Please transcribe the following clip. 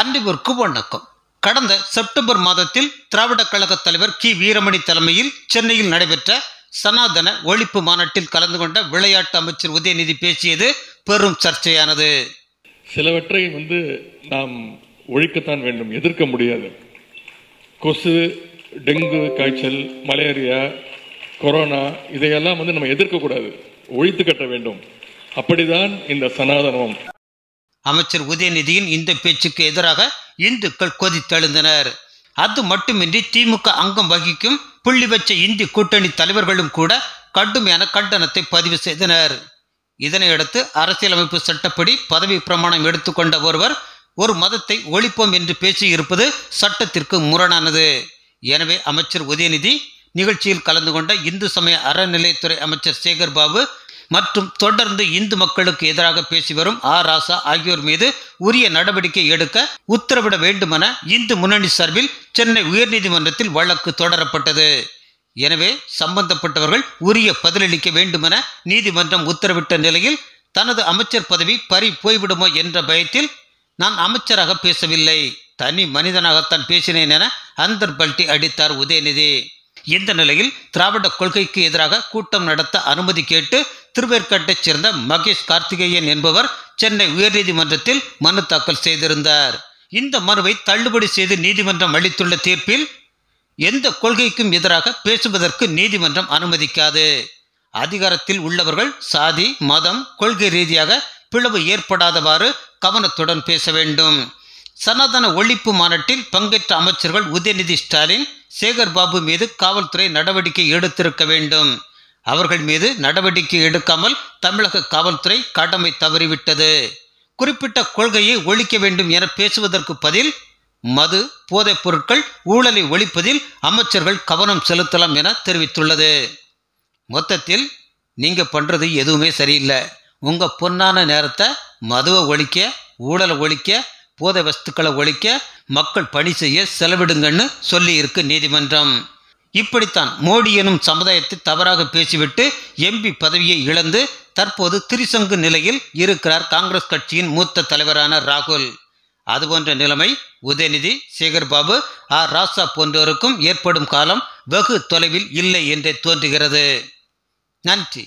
அன்றிவிற்கு வணக்கம் கடந்த செப்டம்பர் மாதத்தில் திராவிட கழக தலைவர் கி வீரமணி தலைமையில் சென்னையில் நடைபெற்ற சனாதன ஒழிப்பு மாநாட்டில் கலந்து கொண்ட விளையாட்டு அமைச்சர் உதயநிதி பேசியது பெரும் சர்ச்சையானது சிலவற்றை வந்து நாம் ஒழிக்கத்தான் வேண்டும் எதிர்க்க முடியாது கொசு டெங்கு காய்ச்சல் மலேரியா கொரோனா இதையெல்லாம் வந்து நம்ம எதிர்க்கக்கூடாது ஒழித்து கட்ட வேண்டும் அப்படிதான் இந்த சனாதனம் அமைச்சர் உதயநிதியின் இந்த பேச்சுக்கு எதிராக இந்துக்கள் கொதித்தெழுந்தனர் அது மட்டுமின்றி திமுக அங்கம் வகிக்கும் புள்ளி வச்ச இந்தி கூட்டணி தலைவர்களும் கூட கடுமையான கண்டனத்தை பதிவு செய்தனர் இதனையடுத்து அரசியலமைப்பு சட்டப்படி பதவி பிரமாணம் எடுத்துக்கொண்ட ஒருவர் ஒரு மதத்தை ஒழிப்போம் என்று பேசியிருப்பது சட்டத்திற்கு முரணானது எனவே அமைச்சர் உதயநிதி நிகழ்ச்சியில் கலந்து கொண்ட இந்து சமய அறநிலைத்துறை அமைச்சர் சேகர் பாபு மற்றும் தொடர்ந்து இந்து மக்களுக்கு எதிராக பேசி வரும் ஆ ராசா ஆகியோர் மீது உரிய நடவடிக்கை எடுக்க உத்தரவிட வேண்டுமென இந்து முன்னணி சார்பில் சென்னை உயர்நீதிமன்றத்தில் வழக்கு தொடரப்பட்டது எனவே சம்பந்தப்பட்டவர்கள் உரிய பதிலளிக்க வேண்டுமென நீதிமன்றம் உத்தரவிட்ட நிலையில் தனது அமைச்சர் பதவி பறி போய்விடுமோ என்ற பயத்தில் நான் அமைச்சராக பேசவில்லை தனி மனிதனாகத்தான் பேசினேன் என அந்தர் பல்டி அடித்தார் உதயநிதி இந்த நிலையில் திராவிட கொள்கைக்கு எதிராக கூட்டம் நடத்த அனுமதி கேட்டு திருவேற்கட்டை சேர்ந்த மகேஷ் கார்த்திகேயன் என்பவர் சென்னை உயர்நீதிமன்றத்தில் மனு தாக்கல் செய்திருந்தார் இந்த மனுவை தள்ளுபடி செய்து நீதிமன்றம் அளித்துள்ள தீர்ப்பில் எந்த கொள்கைக்கும் எதிராக பேசுவதற்கு நீதிமன்றம் அனுமதிக்காது அதிகாரத்தில் உள்ளவர்கள் சாதி மதம் கொள்கை ரீதியாக பிளவு ஏற்படாதவாறு கவனத்துடன் பேச வேண்டும் சனாதன ஒழிப்பு மாநாட்டில் பங்கேற்ற அமைச்சர்கள் உதயநிதி ஸ்டாலின் சேகர் பாபு மீது காவல்துறை நடவடிக்கை எடுத்திருக்க வேண்டும் அவர்கள் மீது நடவடிக்கை எடுக்காமல் தமிழக காவல்துறை கடமை தவறிவிட்டது குறிப்பிட்ட கொள்கையை ஒழிக்க வேண்டும் என பேசுவதற்கு பதில் மது போதைப் பொருட்கள் ஊழலை ஒழிப்பதில் அமைச்சர்கள் கவனம் செலுத்தலாம் என தெரிவித்துள்ளது மொத்தத்தில் நீங்கள் பண்ணுறது எதுவுமே சரியில்லை உங்கள் பொன்னான நேரத்தை மதுவை ஒழிக்க ஊழலை ஒழிக்க போதை வஸ்துக்களை ஒழிக்க மக்கள் பணி செய்ய செலவிடுங்கன்னு சொல்லியிருக்கு நீதிமன்றம் இப்படித்தான் மோடி எனும் சமுதாயத்தை தவறாக பேசிவிட்டு எம்பி பதவியை இழந்து தற்போது திரிசங்கு நிலையில் இருக்கிறார் காங்கிரஸ் கட்சியின் மூத்த தலைவரான ராகுல் அதுபோன்ற நிலைமை உதயநிதி சேகர்பாபு ஆர் ராசா போன்றோருக்கும் ஏற்படும் காலம் வெகு தொலைவில் இல்லை என்றே தோன்றுகிறது நன்றி